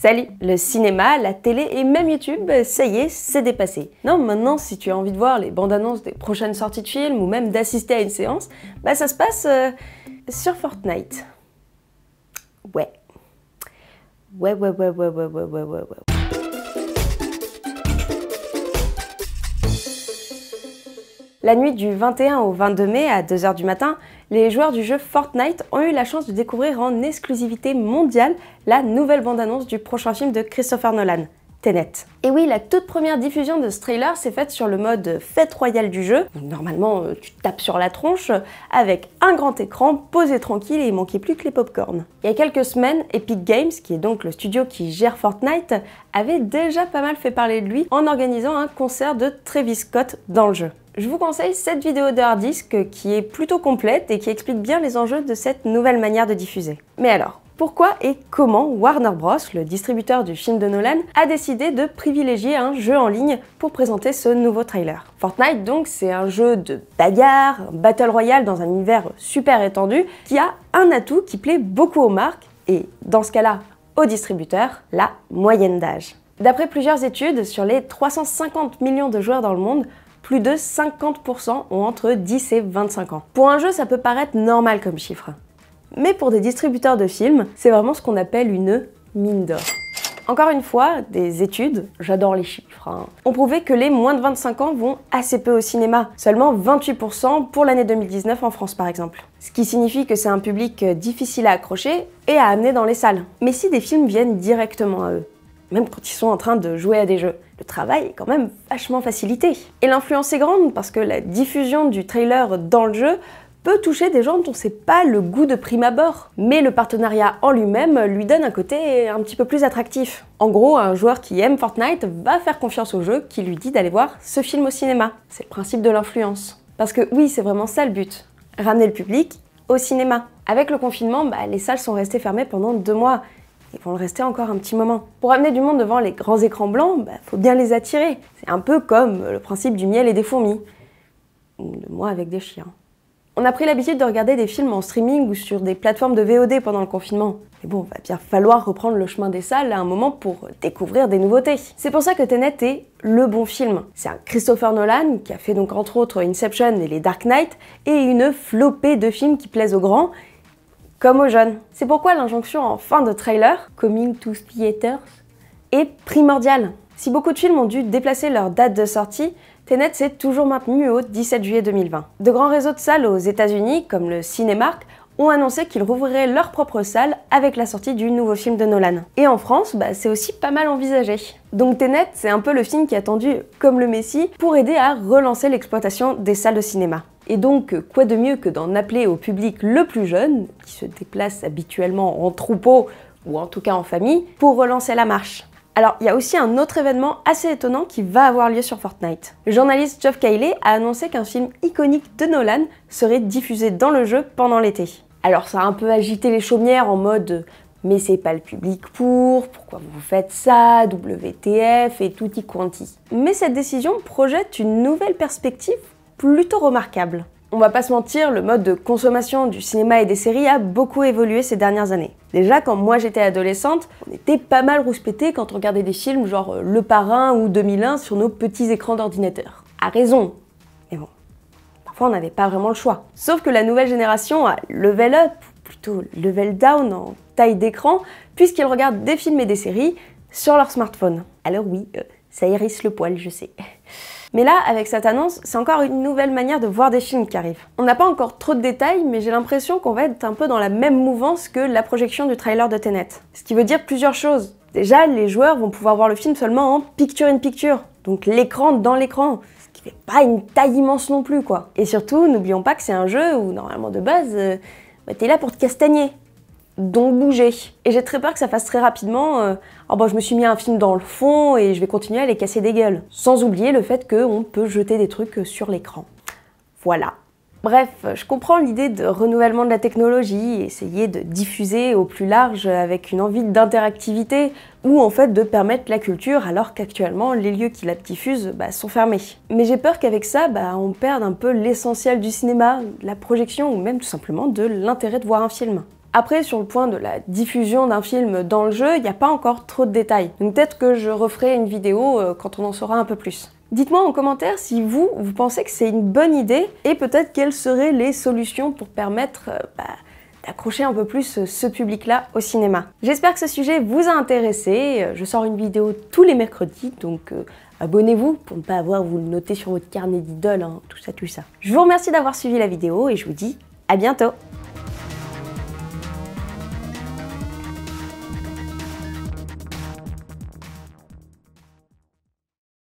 Salut Le cinéma, la télé et même YouTube, ça y est, c'est dépassé. Non, maintenant, si tu as envie de voir les bandes annonces des prochaines sorties de films ou même d'assister à une séance, bah ça se passe euh, sur Fortnite. Ouais. Ouais, ouais, ouais, ouais, ouais, ouais, ouais, ouais, ouais. La nuit du 21 au 22 mai à 2h du matin, les joueurs du jeu Fortnite ont eu la chance de découvrir en exclusivité mondiale la nouvelle bande-annonce du prochain film de Christopher Nolan, Tenet. Et oui, la toute première diffusion de ce trailer s'est faite sur le mode fête royale du jeu. Normalement, euh, tu tapes sur la tronche euh, avec un grand écran posé tranquille et il manquait plus que les popcorns. Il y a quelques semaines, Epic Games, qui est donc le studio qui gère Fortnite, avait déjà pas mal fait parler de lui en organisant un concert de Travis Scott dans le jeu. Je vous conseille cette vidéo de hard disk qui est plutôt complète et qui explique bien les enjeux de cette nouvelle manière de diffuser. Mais alors, pourquoi et comment Warner Bros, le distributeur du film de Nolan, a décidé de privilégier un jeu en ligne pour présenter ce nouveau trailer. Fortnite donc, c'est un jeu de bagarre, battle royale dans un univers super étendu qui a un atout qui plaît beaucoup aux marques et dans ce cas-là aux distributeurs, la moyenne d'âge. D'après plusieurs études, sur les 350 millions de joueurs dans le monde, plus de 50% ont entre 10 et 25 ans. Pour un jeu, ça peut paraître normal comme chiffre. Mais pour des distributeurs de films, c'est vraiment ce qu'on appelle une mine d'or. Encore une fois, des études, j'adore les chiffres, hein. ont prouvé que les moins de 25 ans vont assez peu au cinéma, seulement 28% pour l'année 2019 en France par exemple. Ce qui signifie que c'est un public difficile à accrocher et à amener dans les salles. Mais si des films viennent directement à eux, même quand ils sont en train de jouer à des jeux. Le travail est quand même vachement facilité. Et l'influence est grande parce que la diffusion du trailer dans le jeu peut toucher des gens dont c'est pas le goût de prime abord, mais le partenariat en lui-même lui donne un côté un petit peu plus attractif. En gros, un joueur qui aime Fortnite va faire confiance au jeu qui lui dit d'aller voir ce film au cinéma. C'est le principe de l'influence. Parce que oui, c'est vraiment ça le but, ramener le public au cinéma. Avec le confinement, bah, les salles sont restées fermées pendant deux mois ils vont le rester encore un petit moment. Pour amener du monde devant les grands écrans blancs, il bah, faut bien les attirer. C'est un peu comme euh, le principe du miel et des fourmis. Ou de moi avec des chiens. On a pris l'habitude de regarder des films en streaming ou sur des plateformes de VOD pendant le confinement. Mais bon, va bien falloir reprendre le chemin des salles à un moment pour découvrir des nouveautés. C'est pour ça que Tenet est le bon film. C'est un Christopher Nolan qui a fait donc entre autres Inception et les Dark Knight et une flopée de films qui plaisent aux grands comme aux jeunes. C'est pourquoi l'injonction en fin de trailer, Coming to Theaters, est primordiale. Si beaucoup de films ont dû déplacer leur date de sortie, Tenet s'est toujours maintenu au 17 juillet 2020. De grands réseaux de salles aux États-Unis, comme le Cinemark, ont annoncé qu'ils rouvriraient leur propre salle avec la sortie du nouveau film de Nolan. Et en France, bah, c'est aussi pas mal envisagé. Donc Tenet, c'est un peu le film qui est attendu comme le Messi pour aider à relancer l'exploitation des salles de cinéma. Et donc, quoi de mieux que d'en appeler au public le plus jeune, qui se déplace habituellement en troupeau ou en tout cas en famille, pour relancer la marche. Alors, il y a aussi un autre événement assez étonnant qui va avoir lieu sur Fortnite. Le journaliste Geoff Kiley a annoncé qu'un film iconique de Nolan serait diffusé dans le jeu pendant l'été. Alors, ça a un peu agité les chaumières en mode mais c'est pas le public pour, pourquoi vous faites ça, WTF et tout y quanti. Mais cette décision projette une nouvelle perspective plutôt remarquable. On va pas se mentir, le mode de consommation du cinéma et des séries a beaucoup évolué ces dernières années. Déjà, quand moi j'étais adolescente, on était pas mal rouspétés quand on regardait des films genre euh, Le Parrain ou 2001 sur nos petits écrans d'ordinateur. A raison. Mais bon, parfois on n'avait pas vraiment le choix. Sauf que la nouvelle génération a level up, ou plutôt level down en taille d'écran, puisqu'elle regarde des films et des séries sur leur smartphone. Alors oui, euh, ça hérisse le poil, je sais. Mais là, avec cette annonce, c'est encore une nouvelle manière de voir des films qui arrive. On n'a pas encore trop de détails, mais j'ai l'impression qu'on va être un peu dans la même mouvance que la projection du trailer de Tenet. Ce qui veut dire plusieurs choses. Déjà, les joueurs vont pouvoir voir le film seulement en picture in picture, donc l'écran dans l'écran, ce qui fait pas une taille immense non plus quoi. Et surtout, n'oublions pas que c'est un jeu où normalement de base, euh, bah, t'es là pour te castagner donc bouger. Et j'ai très peur que ça fasse très rapidement euh, oh bon, bah, je me suis mis un film dans le fond et je vais continuer à les casser des gueules. Sans oublier le fait qu'on peut jeter des trucs sur l'écran. Voilà. Bref, je comprends l'idée de renouvellement de la technologie, essayer de diffuser au plus large avec une envie d'interactivité ou en fait de permettre la culture alors qu'actuellement les lieux qui la diffusent bah, sont fermés. Mais j'ai peur qu'avec ça, bah, on perde un peu l'essentiel du cinéma, la projection ou même tout simplement de l'intérêt de voir un film. Après, sur le point de la diffusion d'un film dans le jeu, il n'y a pas encore trop de détails. Donc peut-être que je referai une vidéo euh, quand on en saura un peu plus. Dites-moi en commentaire si vous, vous pensez que c'est une bonne idée et peut-être quelles seraient les solutions pour permettre euh, bah, d'accrocher un peu plus euh, ce public-là au cinéma. J'espère que ce sujet vous a intéressé. Je sors une vidéo tous les mercredis, donc abonnez-vous pour ne pas avoir vous le noter sur votre carnet d'idoles, hein, tout ça, tout ça. Je vous remercie d'avoir suivi la vidéo et je vous dis à bientôt